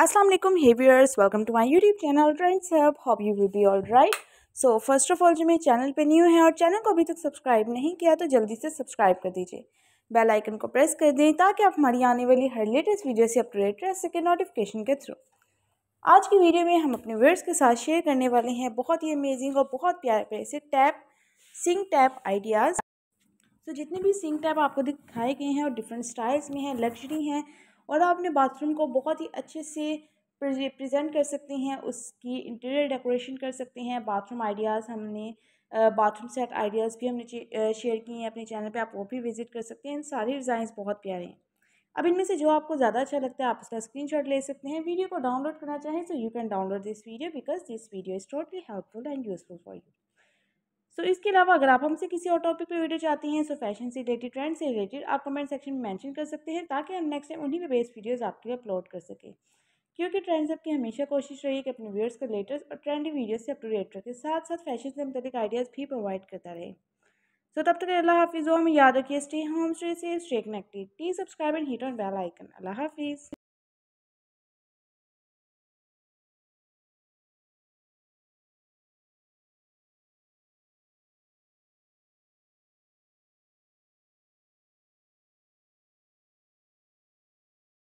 Aslam hey viewers welcome to my YouTube channel friends अब hope you will be all right so first of all जो मेरे channel पे new है और channel को अभी तक सब्सक्राइब नहीं किया तो जल्दी से सब्सक्राइब कर दीजिए बेल आइकन को प्रेस कर दें ताकि आप हमारी आने वाली हर लेटेस्ट वीडियो से अपडेट रह सकें नोटिफिकेशन के थ्रू आज की वीडियो में हम अपने व्यवर्स के साथ शेयर करने वाले हैं बहुत ही अमेजिंग और बहुत प्यारे प्यारे से टैप सिंग टैप आइडियाज़ तो जितने भी सिंग टैप आपको दिखाए गए हैं और डिफरेंट स्टाइल्स में हैं लग्जरी हैं और आप अपने बाथरूम को बहुत ही अच्छे से प्रेजेंट कर सकते हैं उसकी इंटीरियर डेकोरेशन कर सकते हैं बाथरूम आइडियाज़ हमने बाथरूम सेट आइडियाज़ भी हमने शेयर किए हैं अपने चैनल पे आप वो भी विज़िट कर सकते हैं इन सारे डिज़ाइंस बहुत प्यारे हैं अब इनमें से जो आपको ज़्यादा अच्छा लगता है आप उसका स्क्रीनशॉट ले सकते हैं वीडियो को डाउनलोड करना चाहें तो you can download this video because this video is totally helpful and useful for you so तो इसके अलावा अगर आप हमसे किसी और टॉपिक पे वीडियो चाहती हैं सो तो फैशन से रिलेटेड ट्रेंड से रिलेटेड आप कमेंट सेक्शन में मेंशन कर सकते हैं ताकि हम नेक्स्ट टाइम उन्हीं पर बेस्ड वीडियोज़ आपके लिए अपलोड कर सकें क्योंकि ट्रेंड्स आपकी हमेशा कोशिश रही है कि अपने व्यूअर्स को लेटेस्ट और ट्रेंडिंग वीडियोस से अपडेट रखें साथ साथ फैशन से मुतलिक आइडियाज़ भी प्रोवाइड करता रहे सो so, तब तक अल्लाह हाफिज़ों में याद रखिए stay home stay safe stay connected please subscribe and hit on bell icon Allah हाफिज़